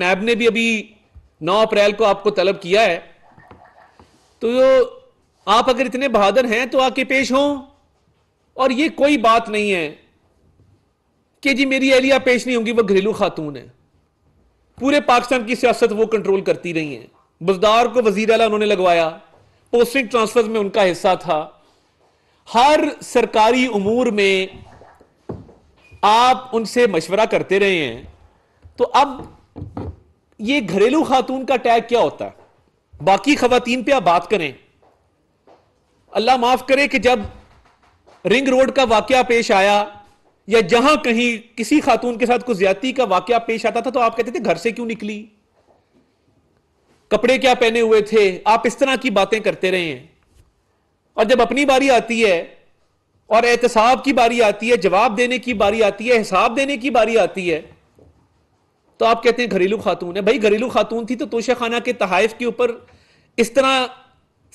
नैब ने भी अभी 9 अप्रैल को आपको तलब किया है तो आप अगर इतने बहादुर हैं तो आके पेश हों और ये कोई बात नहीं है कि जी मेरी एहलिया पेश नहीं होंगी वो घरेलू खातून है पूरे पाकिस्तान की सियासत वो कंट्रोल करती रही हैं बुजदार को वजीर अला उन्होंने लगवाया पोस्टिंग ट्रांसफर में उनका हिस्सा था हर सरकारी उमूर में आप उनसे मशवरा करते रहे हैं तो अब ये घरेलू खातून का टैग क्या होता है बाकी खातन पे आप बात करें अल्लाह माफ करे कि जब रिंग रोड का वाक्य पेश आया या जहां कहीं किसी खातून के साथ कुछ ज्यादा का वाक्य पेश आता था तो आप कहते थे घर से क्यों निकली कपड़े क्या पहने हुए थे आप इस तरह की बातें करते रहे हैं और जब अपनी बारी आती है और एहतसाब की बारी आती है जवाब देने की बारी आती है हिसाब देने की बारी आती है तो आप कहते हैं घरेलू खातून है भाई घरेलू खातून थी तो तोशा खाना के तहाइफ के ऊपर इस तरह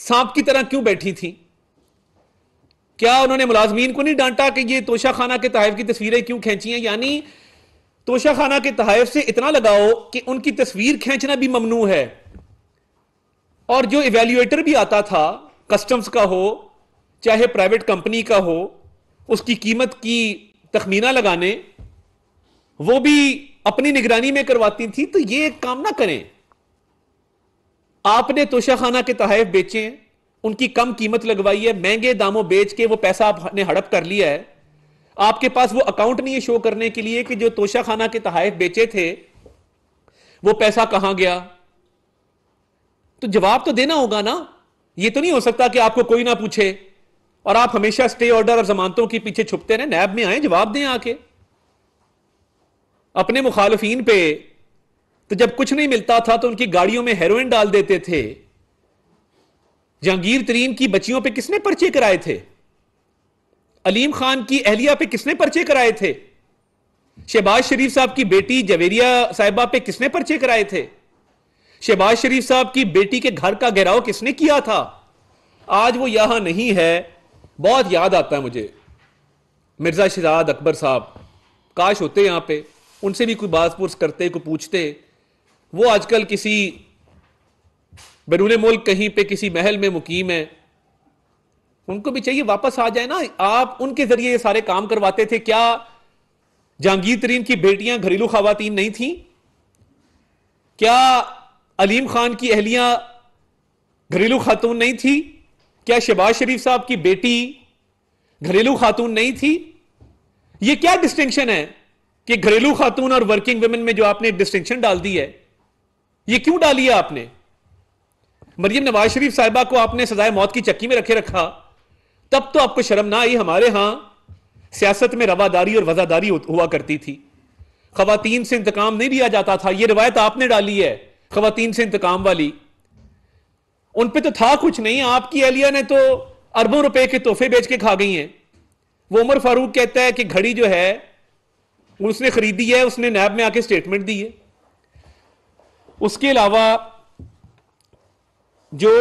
सांप की तरह क्यों बैठी थी क्या उन्होंने मुलाजमीन को नहीं डांटा कि ये तोशा खाना के तहाइफ की तस्वीरें क्यों खींची हैं यानी तोशा खाना के तहाइफ से इतना लगाओ कि उनकी तस्वीर खींचना भी ममनू है और जो इवेल्युएटर भी आता था कस्टम्स का हो चाहे प्राइवेट कंपनी का हो उसकी कीमत की तखमीना लगाने वो भी अपनी निगरानी में करवाती थी तो ये एक काम ना करें आपने तोशाखाना के तहफ बेचे हैं उनकी कम कीमत लगवाई है महंगे दामों बेच के वो पैसा आपने हड़प कर लिया है आपके पास वो अकाउंट नहीं है शो करने के लिए कि जो तोशाखाना के तहफ बेचे थे वो पैसा कहां गया तो जवाब तो देना होगा ना ये तो नहीं हो सकता कि आपको कोई ना पूछे और आप हमेशा स्टे ऑर्डर और जमानतों के पीछे छुपते रहे नैब में आए जवाब दें आके अपने मुखालफी पे तो जब कुछ नहीं मिलता था तो उनकी गाड़ियों में हेरोइन डाल देते थे जहांगीर तरीन की बच्चियों पे किसने पर्चे कराए थे अलीम खान की अहलिया पे किसने पर्चे कराए थे शहबाज शरीफ साहब की बेटी जवेरिया साहिबा पे किसने पर्चे कराए थे शहबाज शरीफ साहब की बेटी के घर का घेराव किसने किया था आज वो यहां नहीं है बहुत याद आता है मुझे मिर्जा शिजाद अकबर साहब काश होते यहां पर उनसे भी कोई बात पुरस करते कोई पूछते वो आजकल किसी बैरून मुल्क कहीं पे किसी महल में मुकीम है उनको भी चाहिए वापस आ जाए ना आप उनके जरिए ये सारे काम करवाते थे क्या जहांगीर तरीन की बेटियां घरेलू खातन नहीं थी क्या अलीम खान की अहलियां घरेलू खातून नहीं थी क्या शहबाज शरीफ साहब की बेटी घरेलू खातून नहीं थी ये क्या डिस्टिंक्शन है कि घरेलू खातून और वर्किंग वुमेन में जो आपने डिस्टिंक्शन डाल दी है ये क्यों डाली है आपने मरियम नवाज शरीफ साहिबा को आपने सजाए मौत की चक्की में रखे रखा तब तो आपको शर्म ना आई हमारे यहां सियासत में रवादारी और वजादारी हुआ करती थी खवतिन से इंतकाम नहीं लिया जाता था यह रिवायत आपने डाली है खवतिन से इंतकाम वाली उन पर तो था कुछ नहीं आपकी एहलिया ने तो अरबों रुपए के तोहफे बेच के खा गई हैं वो उमर फारूक कहता है कि घड़ी जो है उसने खरीदी है उसने नैब में आके स्टेटमेंट दी है उसके अलावा जो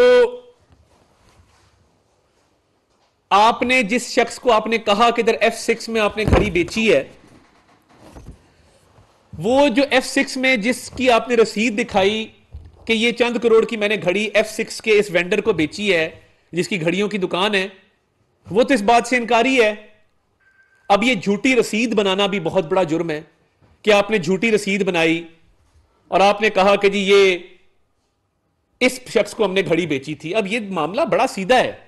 आपने जिस शख्स को आपने कहा कि इधर एफ सिक्स में आपने घड़ी बेची है वो जो एफ सिक्स में जिसकी आपने रसीद दिखाई कि ये चंद करोड़ की मैंने घड़ी एफ सिक्स के इस वेंडर को बेची है जिसकी घड़ियों की दुकान है वो तो इस बात से इनकारी है अब ये झूठी रसीद बनाना भी बहुत बड़ा जुर्म है कि आपने झूठी रसीद बनाई और आपने कहा कि जी ये इस शख्स को हमने घड़ी बेची थी अब ये मामला बड़ा सीधा है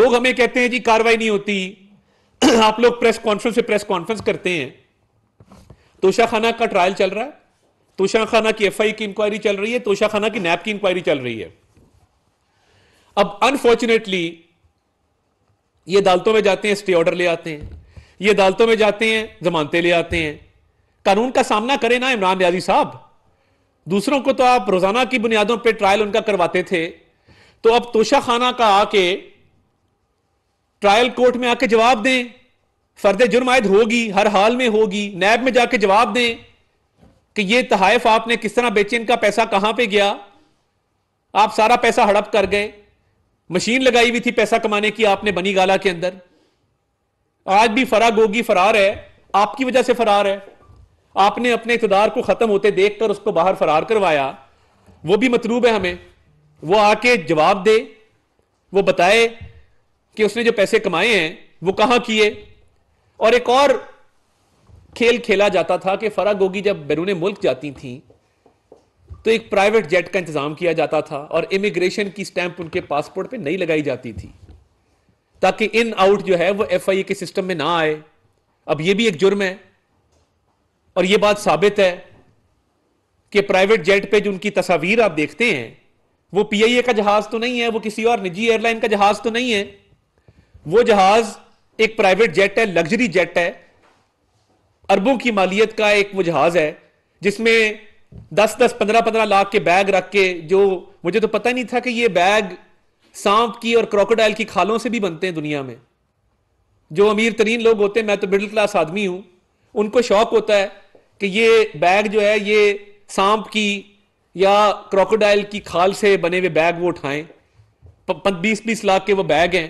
लोग हमें कहते हैं जी कार्रवाई नहीं होती आप लोग प्रेस कॉन्फ्रेंस से प्रेस कॉन्फ्रेंस करते हैं तोशा खाना का ट्रायल चल रहा है तोशा खाना की एफआई की इंक्वायरी चल रही है तोशा खाना की नैप की इंक्वायरी चल रही है अब अनफॉर्चुनेटली ये अदालतों में जाते हैं स्टे ऑर्डर ले आते हैं ये अदालतों में जाते हैं जमानते ले आते हैं कानून का सामना करें ना इमरान न्याजी साहब दूसरों को तो आप रोजाना की बुनियादों पर ट्रायल उनका करवाते थे तो अब तोशाखाना का आके ट्रायल कोर्ट में आके जवाब दें फर्द जुर्म आयद होगी हर हाल में होगी नैब में जाके जवाब दें कि ये तहाइफ आपने किस तरह बेचे इनका पैसा कहां पे गया आप सारा पैसा हड़प कर गए मशीन लगाई हुई थी पैसा कमाने की आपने बनी गाला के अंदर आज भी फरा गोगी फरार है आपकी वजह से फरार है आपने अपने इकतदार को खत्म होते देखकर उसको बाहर फरार करवाया वो भी मतलूब है हमें वो आके जवाब दे वो बताए कि उसने जो पैसे कमाए हैं वो कहाँ किए और एक और खेल खेला जाता था कि फरा गोगी जब बैरून मुल्क जाती थी तो एक प्राइवेट जेट का इंतजाम किया जाता था और इमिग्रेशन की स्टैंप उनके पासपोर्ट पे नहीं लगाई जाती थी ताकि इन आउट जो है वो एफ आई ए के सिस्टम में ना आए अब ये भी एक जुर्म है और ये बात साबित है कि प्राइवेट जेट पे जो उनकी तस्वीर आप देखते हैं वो पीआईए का जहाज तो नहीं है वो किसी और निजी एयरलाइन का जहाज तो नहीं है वो जहाज एक प्राइवेट जेट है लग्जरी जेट है अरबों की मालियत का एक वो जहाज है जिसमें दस दस पंद्रह पंद्रह लाख के बैग रख के जो मुझे तो पता नहीं था कि ये बैग सांप की और क्रोकोडाइल की खालों से भी बनते हैं दुनिया में जो अमीर तरीन लोग होते हैं मैं तो मिडिल क्लास आदमी हूं उनको शौक होता है कि ये बैग जो है ये सांप की या क्रोकोडाइल की खाल से बने हुए बैग वो उठाएं बीस बीस लाख के वो बैग हैं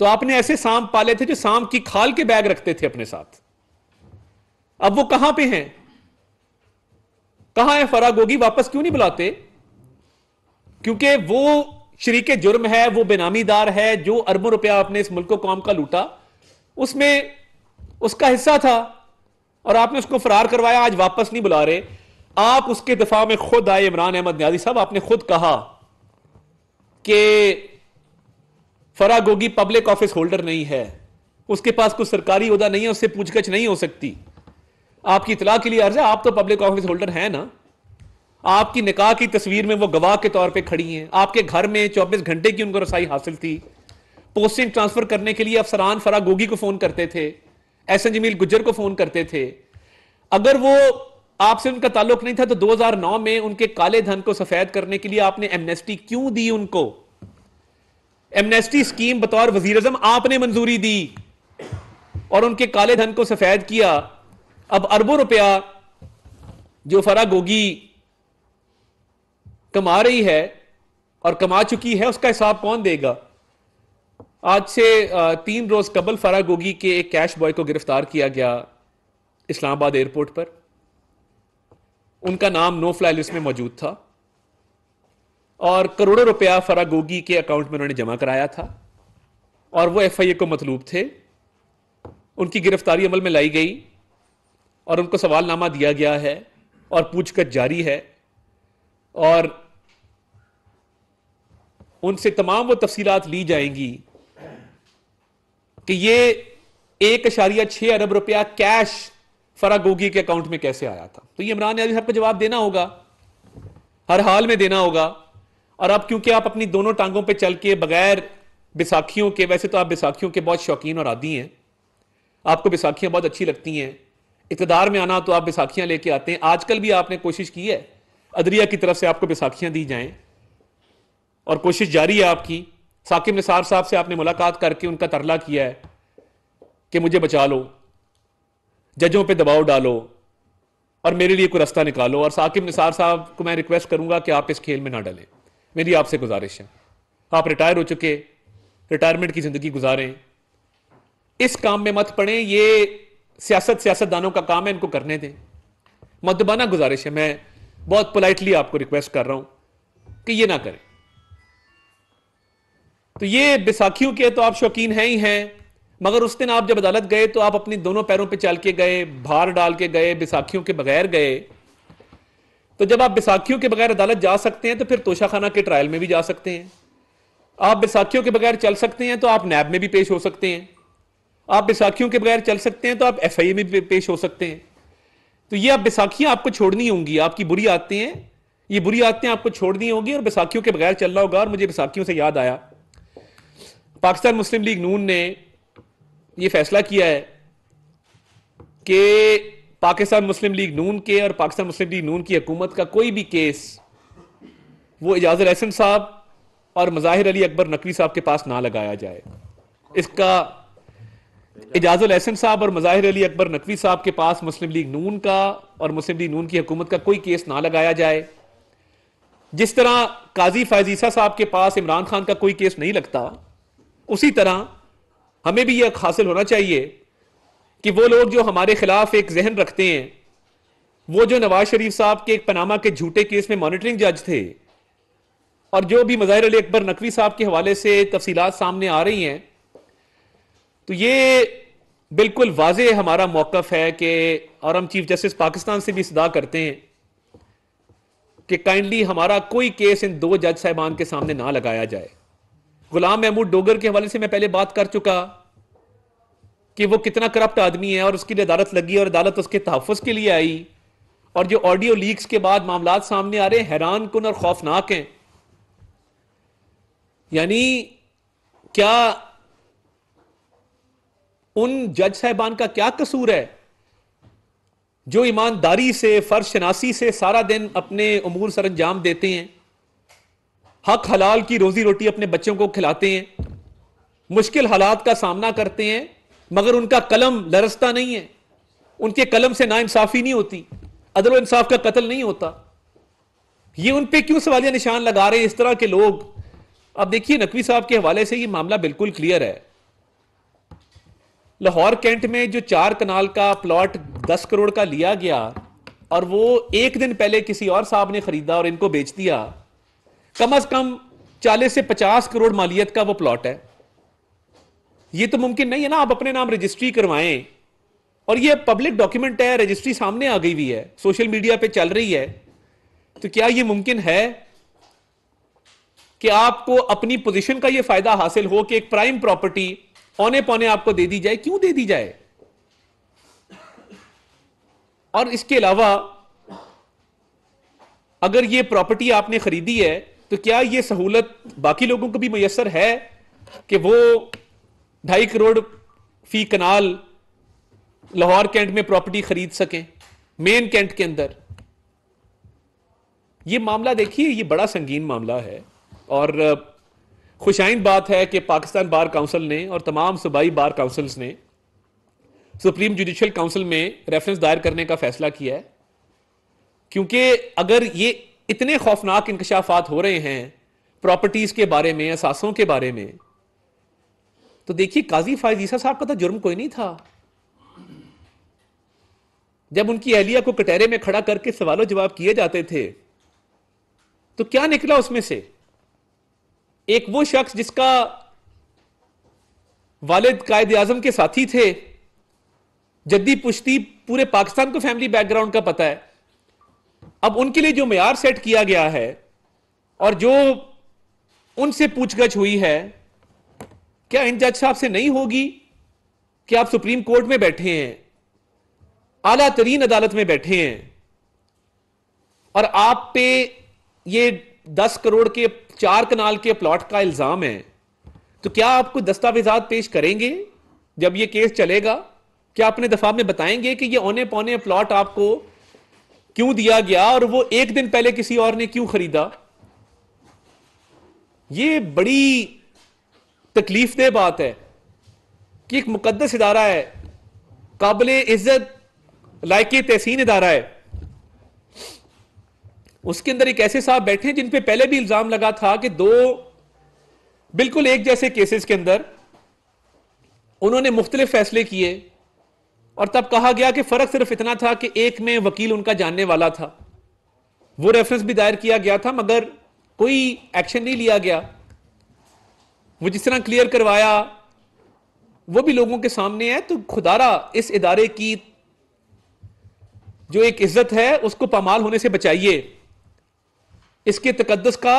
तो आपने ऐसे सांप पाले थे जो सांप की खाल के बैग रखते थे अपने साथ अब वो कहां पे हैं कहां है होगी वापस क्यों नहीं बुलाते क्योंकि वो शरीक जुर्म है वो बेनामीदार है जो अरबों रुपया आपने इस मुल्क कौम का लूटा उसमें उसका हिस्सा था और आपने उसको फरार करवाया आज वापस नहीं बुला रहे आप उसके दफा में खुद आए इमरान अहमद न्याजी साहब आपने खुद कहा कि फरा गोगी पब्लिक ऑफिस होल्डर नहीं है उसके पास कुछ सरकारी उदा नहीं है उससे पूछगछ नहीं हो सकती आपकी इतला के लिए अर्ज है आप तो पब्लिक ऑफिस होल्डर हैं ना आपकी निकाह की तस्वीर में वो गवाह के तौर पे खड़ी हैं आपके घर में 24 घंटे की उनको रसाई हासिल थी पोस्टिंग ट्रांसफर करने के लिए अफसरान फरा गोगी को फोन करते थे एस एन जमील गुजर को फोन करते थे अगर वो आपसे उनका ताल्लुक नहीं था तो 2009 में उनके काले धन को सफेद करने के लिए आपने एमनेस्टी क्यों दी उनको एमनेस्टी स्कीम बतौर वजीर आपने मंजूरी दी और उनके काले धन को सफेद किया अब अरबों रुपया जो फरा गोगी कमा रही है और कमा चुकी है उसका हिसाब कौन देगा आज से तीन रोज कबल फरा गोगी के एक कैश बॉय को गिरफ्तार किया गया इस्लामाबाद एयरपोर्ट पर उनका नाम नो फ्लाई लिस्ट में मौजूद था और करोड़ों रुपया फरा गोगी के अकाउंट में उन्होंने जमा कराया था और वो एफ आई ए को मतलूब थे उनकी गिरफ्तारी अमल में लाई गई और उनको सवालनामा दिया गया है और पूछगछ जारी है और उनसे तमाम वो तफसीलात ली जाएंगी कि ये एक अशारिया छह अरब रुपया कैश फरा गोगी के अकाउंट में कैसे आया था तो ये इमरान यादी साहब को जवाब देना होगा हर हाल में देना होगा और अब क्योंकि आप अपनी दोनों टांगों पर चल के बगैर बैसाखियों के वैसे तो आप बैसाखियों के बहुत शौकीन और आदि हैं आपको बैसाखियाँ बहुत अच्छी लगती हैं इकतदार में आना तो आप बैसाखियाँ लेके आते हैं आजकल भी आपने कोशिश की है अदरिया की तरफ से आपको बैसाखियाँ दी जाएं और कोशिश जारी है आपकी साकिब निसार साहब से आपने मुलाकात करके उनका तरला किया है कि मुझे बचा लो जजों पे दबाव डालो और मेरे लिए कोई रास्ता निकालो और साकिब निसार साहब को मैं रिक्वेस्ट करूंगा कि आप इस खेल में ना डलें मेरी आपसे गुजारिश है आप रिटायर हो चुके रिटायरमेंट की जिंदगी गुजारें इस काम में मत पड़े ये सियासत सियासतदानों का काम है इनको करने दें मतबाना गुजारिश है मैं बहुत पोलाइटली आपको रिक्वेस्ट कर रहा हूं कि ये ना करें तो ये बैसाखियों के तो आप शौकीन हैं ही हैं मगर उस दिन आप जब अदालत गए तो आप अपने दोनों पैरों पे चल के गए भार डाल के गए बैसाखियों के बगैर गए तो जब आप बैसाखियों के बगैर अदालत जा सकते हैं तो फिर तोशाखाना के ट्रायल में भी जा सकते हैं आप बैसाखियों के बगैर चल सकते हैं तो आप नैब में भी पेश हो सकते हैं आप बैसाखियों के बगैर चल सकते हैं तो आप एफ आई ए में भी पेश हो सकते हैं तो ये आप बैसाखियां आपको छोड़नी होंगी आपकी बुरी आदतें हैं ये बुरी आदतें आपको छोड़नी होंगी और बैसाखियों के बगैर चलना होगा और मुझे बैसाखियों से याद आया पाकिस्तान मुस्लिम लीग नून ने यह फैसला किया है कि पाकिस्तान मुस्लिम लीग नून के और पाकिस्तान मुस्लिम लीग नून की हुकूमत का कोई भी केस वो एजाज रहसन साहब और मज़ाहिर अली अकबर नकवी साहब के पास ना लगाया जाए इसका एजाज अहसन साहब और मज़ाहिर अली अकबर नकवी साहब के पास मुस्लिम लीग नून का और मुस्लिम लीग नून की हुकूमत का कोई केस ना लगाया जाए जिस तरह काजी फैजीसा साहब के पास इमरान खान का कोई केस नहीं लगता उसी तरह हमें भी यह हासिल होना चाहिए कि वो लोग जो हमारे खिलाफ एक जहन रखते हैं वो जो नवाज शरीफ साहब के एक पनामा के झूठे केस में मॉनिटरिंग जज थे और जो भी मज़ाहिर अली अकबर नकवी साहब के हवाले से तफसीलात सामने आ रही हैं तो ये बिल्कुल वाज हमारा मौकफ है कि और हम चीफ जस्टिस पाकिस्तान से भी सदा करते हैं कि काइंडली हमारा कोई केस इन दो जज साहबान के सामने ना लगाया जाए गुलाम महमूद डोगर के हवाले से मैं पहले बात कर चुका कि वो कितना करप्ट आदमी है और उसके लिए अदालत लगी और अदालत उसके तहफ़ के लिए आई और जो ऑडियो लीक्स के बाद मामला सामने आ रहे हैं हैरान कन और खौफनाक हैं यानी क्या उन जज साहबान का क्या कसूर है जो ईमानदारी से फर्शनासी शनासी से सारा दिन अपने अमूर सर अंजाम देते हैं हक हलाल की रोजी रोटी अपने बच्चों को खिलाते हैं मुश्किल हालात का सामना करते हैं मगर उनका कलम लरसता नहीं है उनके कलम से नाइंसाफी नहीं होती अदल इंसाफ का कत्ल नहीं होता ये उन पर क्यों सवालिया निशान लगा रहे हैं इस तरह के लोग अब देखिए नकवी साहब के हवाले से ये मामला बिल्कुल क्लियर है लाहौर कैंट में जो चार कनाल का प्लॉट दस करोड़ का लिया गया और वो एक दिन पहले किसी और साहब ने खरीदा और इनको बेच दिया कम अज कम चालीस से पचास करोड़ मालियत का वो प्लॉट है ये तो मुमकिन नहीं है ना आप अपने नाम रजिस्ट्री करवाएं और ये पब्लिक डॉक्यूमेंट है रजिस्ट्री सामने आ गई हुई है सोशल मीडिया पे चल रही है तो क्या ये मुमकिन है कि आपको अपनी पोजीशन का ये फायदा हासिल हो कि एक प्राइम प्रॉपर्टी औने पौने आपको दे दी जाए क्यों दे दी जाए और इसके अलावा अगर ये प्रॉपर्टी आपने खरीदी है तो क्या ये सहूलत बाकी लोगों को भी मैसर है कि वो ढाई करोड़ फी कनाल लाहौर कैंट में प्रॉपर्टी खरीद सकें मेन कैंट के अंदर ये मामला देखिए ये बड़ा संगीन मामला है और खुशाइन बात है कि पाकिस्तान बार काउंसिल ने और तमाम सूबाई बार काउंसिल्स ने सुप्रीम जुडिशल काउंसिल में रेफरेंस दायर करने का फैसला किया है क्योंकि अगर ये इतने खौफनाक इंकशाफात हो रहे हैं प्रॉपर्टीज के बारे में असासों के बारे में तो देखिए काजी फायजीसा साहब का तो जुर्म कोई नहीं था जब उनकी एहलिया को कटहरे में खड़ा करके सवालों जवाब किए जाते थे तो क्या निकला उसमें से एक वो शख्स जिसका वालिद कायद आजम के साथी थे जद्दी पुश्ती पूरे पाकिस्तान को फैमिली बैकग्राउंड का पता है अब उनके लिए जो मैार सेट किया गया है और जो उनसे पूछगछ हुई है क्या इन जज साहब से नहीं होगी कि आप सुप्रीम कोर्ट में बैठे हैं आला तरीन अदालत में बैठे हैं और आप पे ये दस करोड़ के चार कनाल के प्लॉट का इल्जाम है तो क्या आपको दस्तावेजात पेश करेंगे जब ये केस चलेगा क्या अपने दफा में बताएंगे कि ये औने पौने प्लॉट आपको क्यों दिया गया और वो एक दिन पहले किसी और ने क्यों खरीदा ये बड़ी तकलीफ दे बात है कि एक मुकदस इदारा है काबिल इज्जत लायक तहसीन इदारा है उसके अंदर एक ऐसे साहब बैठे जिन पे पहले भी इल्जाम लगा था कि दो बिल्कुल एक जैसे केसेस के अंदर उन्होंने मुख्तलिफ फैसले किए और तब कहा गया कि फर्क सिर्फ इतना था कि एक में वकील उनका जानने वाला था वो रेफरेंस भी दायर किया गया था मगर कोई एक्शन नहीं लिया गया वो जिस तरह क्लियर करवाया वो भी लोगों के सामने है तो खुदारा इस इदारे की जो एक इज्जत है उसको पामाल होने से बचाइए इसके तकदस का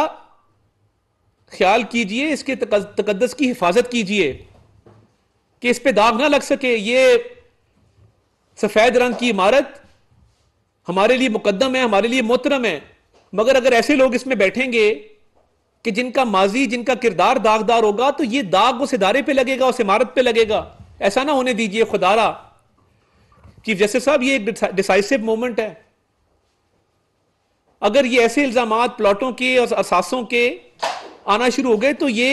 ख्याल कीजिए इसके तकदस की हिफाजत कीजिए कि इस पे दाग ना लग सके ये सफेद रंग की इमारत हमारे लिए मुकदम है हमारे लिए मोहतरम है मगर अगर ऐसे लोग इसमें बैठेंगे कि जिनका माजी जिनका किरदार दागदार होगा तो ये दाग उस इदारे पे लगेगा उस इमारत पे लगेगा ऐसा ना होने दीजिए खुदारा चीफ जस्टिस साहब ये एक डिसाइसिव मोमेंट है अगर ये ऐसे इल्जाम प्लॉटों के और असासों के आना शुरू हो गए तो ये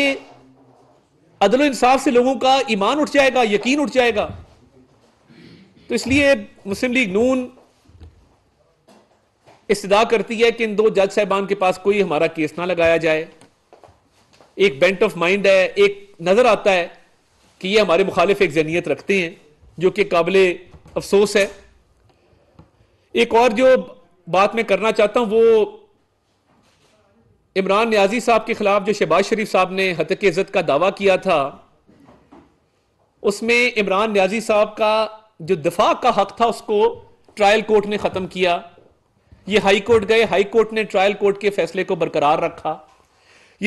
अदल इंसाफ से लोगों का ईमान उठ जाएगा यकीन उठ जाएगा तो इसलिए मुस्लिम लीग नून इस्तदा करती है कि इन दो जज साहबान के पास कोई हमारा केस ना लगाया जाए एक बेंट ऑफ माइंड है एक नज़र आता है कि ये हमारे मुखालिफ एक जहनीत रखते हैं जो कि काबिल अफसोस है एक और जो बात मैं करना चाहता हूँ वो इमरान न्याजी साहब के खिलाफ जो शहबाज शरीफ साहब ने हतक इज़्ज़त का दावा किया था उसमें इमरान न्याजी साहब का जो दफा का हक था उसको ट्रायल कोर्ट ने ख़त्म किया ये हाई कोर्ट गए हाई कोर्ट ने ट्रायल कोर्ट के फैसले को बरकरार रखा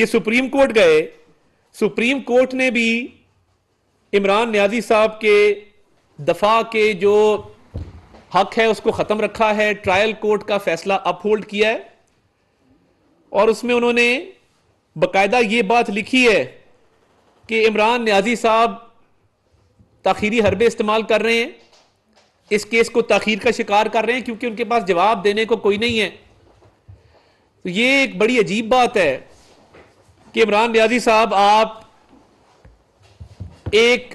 ये सुप्रीम कोर्ट गए सुप्रीम कोर्ट ने भी इमरान न्याजी साहब के दफा के जो हक है उसको ख़त्म रखा है ट्रायल कोर्ट का फैसला अपहोल्ड किया है और उसमें उन्होंने बकायदा ये बात लिखी है कि इमरान न्याजी साहब तखीरी हरबे इस्तेमाल कर रहे हैं इस केस को तखीर का शिकार कर रहे हैं क्योंकि उनके पास जवाब देने को कोई नहीं है तो ये एक बड़ी अजीब बात है कि इमरान रियाजी साहब आप एक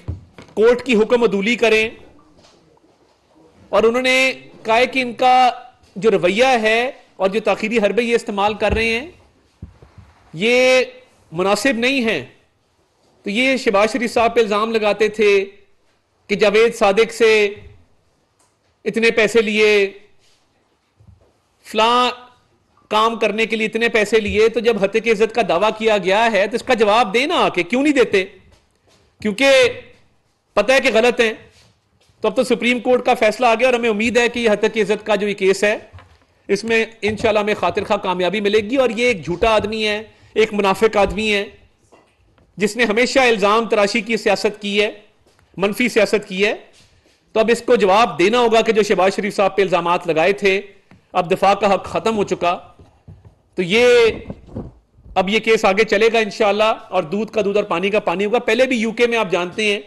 कोर्ट की हुक्म अदूली करें और उन्होंने कहा कि इनका जो रवैया है और जो तखीरी हरबे ये इस्तेमाल कर रहे हैं ये मुनासिब नहीं है तो ये शिबाज शरीफ साहब पे इल्ज़ाम लगाते थे कि जावेद सादिक से इतने पैसे लिए फला काम करने के लिए इतने पैसे लिए तो जब हत्या की इज्जत का दावा किया गया है तो इसका जवाब देना आके क्यों नहीं देते क्योंकि पता है कि गलत है तो अब तो सुप्रीम कोर्ट का फैसला आ गया और हमें उम्मीद है कि हत्या की इज्जत का जो ये केस है इसमें इंशाल्लाह हमें खातिर खा कामयाबी मिलेगी और ये एक झूठा आदमी है एक मुनाफिक आदमी है जिसने हमेशा इल्ज़ाम तराशी की सियासत की है मनफी सियासत की है तो अब इसको जवाब देना होगा कि जो शहबाज शरीफ साहब पे इल्ज़ाम लगाए थे अब दफा का हक ख़त्म हो चुका तो ये अब ये केस आगे चलेगा इन शाह और दूध का दूध और पानी का पानी होगा पहले भी यूके में आप जानते हैं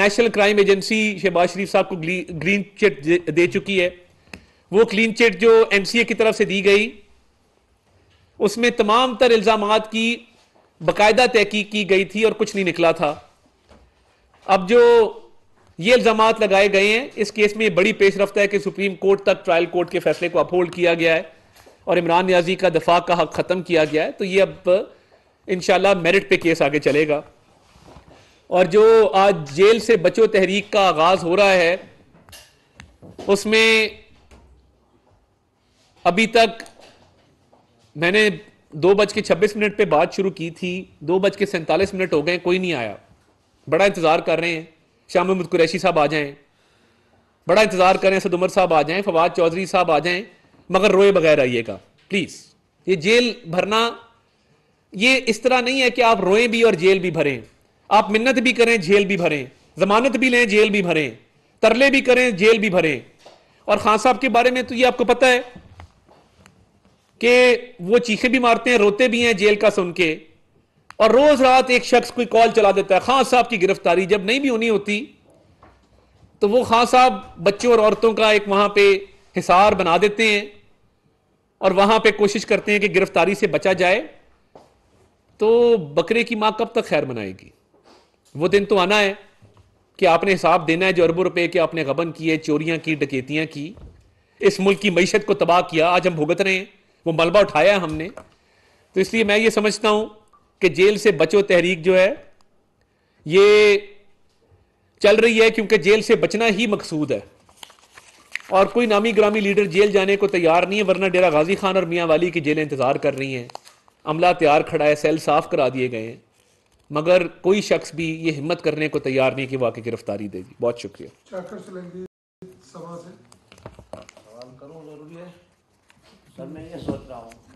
national crime agency Shahbaz Sharif साहब को ग्रीन चिट दे चुकी है वो क्लीन चिट जो एम सी ए की तरफ से दी गई उसमें तमाम तर इल्ज़ाम की बाकायदा तहकीक की गई थी और कुछ नहीं निकला था अब जो ये इल्जाम लगाए गए हैं इस केस में बड़ी पेश रफ्त है कि सुप्रीम कोर्ट तक ट्रायल कोर्ट के फैसले को अपहोल्ड किया गया है और इमरान न्याजी का दफा का हक ख़त्म किया गया है तो ये अब इन मेरिट पे केस आगे चलेगा और जो आज जेल से बचो तहरीक का आगाज़ हो रहा है उसमें अभी तक मैंने दो बज के छब्बीस मिनट पर बात शुरू की थी दो बज के सैंतालीस मिनट हो गए कोई नहीं आया बड़ा इंतज़ार कर रहे हैं श्याम अहमद कुरैशी साहब आ जाएं बड़ा इंतज़ार कर रहे हैं सद उमर साहब आ जाएं फवाद चौधरी साहब आ जाएं मगर रोए बगैर आइएगा प्लीज़ ये जेल भरना ये इस तरह नहीं है कि आप रोए भी और जेल भी भरें आप मिन्नत भी करें जेल भी भरें जमानत भी लें जेल भी भरें तरले भी करें जेल भी भरें और खान साहब के बारे में तो ये आपको पता है कि वो चीखे भी मारते हैं रोते भी हैं जेल का सुन के और रोज रात एक शख्स कोई कॉल चला देता है खान साहब की गिरफ्तारी जब नहीं भी होनी होती तो वो खान साहब बच्चों और औरतों का एक वहां पे हिसार बना देते हैं और वहां पे कोशिश करते हैं कि गिरफ्तारी से बचा जाए तो बकरे की मां कब तक खैर मनाएगी वो दिन तो आना है कि आपने हिसाब देना है जो अरबों रुपए के आपने गबन किए चोरियां की डकेतियां की इस मुल्क की मीशत को तबाह किया आज हम भुगत रहे हैं वो मलबा उठाया है हमने तो इसलिए मैं ये समझता हूं कि जेल से बचो तहरीक जो है ये चल रही है क्योंकि जेल से बचना ही मकसूद है और कोई नामी ग्रामी लीडर जेल जाने को तैयार नहीं है वरना डेरा गाजी खान और मियाँ वाली की जेलें इंतज़ार कर रही हैं अमला तैयार खड़ा है सेल साफ़ करा दिए गए हैं मगर कोई शख्स भी ये हिम्मत करने को तैयार नहीं कि वाकई गिरफ्तारी देगी बहुत शुक्रिया सर मैं ये सोच रहा हूँ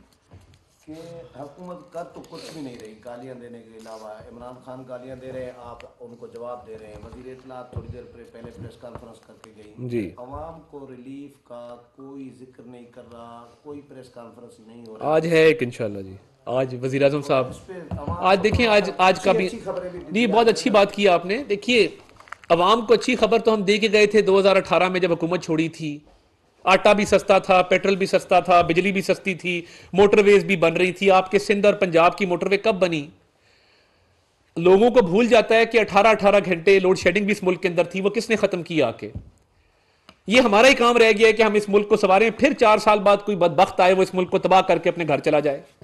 कि हुकूमत कर तो कुछ भी नहीं रही गालियाँ देने के अलावा इमरान खान गालियाँ दे रहे हैं आप उनको जवाब दे रहे हैं वजीर इतला थोड़ी देर पहले प्रेस कॉन्फ्रेंस करके गई जी आवाम को रिलीफ का कोई जिक्र नहीं कर रहा कोई प्रेस कॉन्फ्रेंस नहीं हो रहा आज है एक इनशाला जी आज वजीर अजम साहब तो आज देखें आज आज का भी नहीं बहुत अच्छी बात की आपने देखिए अवाम को अच्छी खबर तो हम दे के गए थे 2018 में जब हुकूमत छोड़ी थी आटा भी सस्ता था पेट्रोल भी सस्ता था बिजली भी सस्ती थी मोटरवेज भी बन रही थी आपके सिंध और पंजाब की मोटरवे कब बनी लोगों को भूल जाता है कि 18-18 घंटे लोड शेडिंग भी इस मुल्क के अंदर थी वो किसने खत्म की आके ये हमारा ही काम रह गया है कि हम इस मुल्क को सवारें फिर चार साल बाद कोई बदबख्त आए वो इस मुल्क को तबाह करके अपने घर चला जाए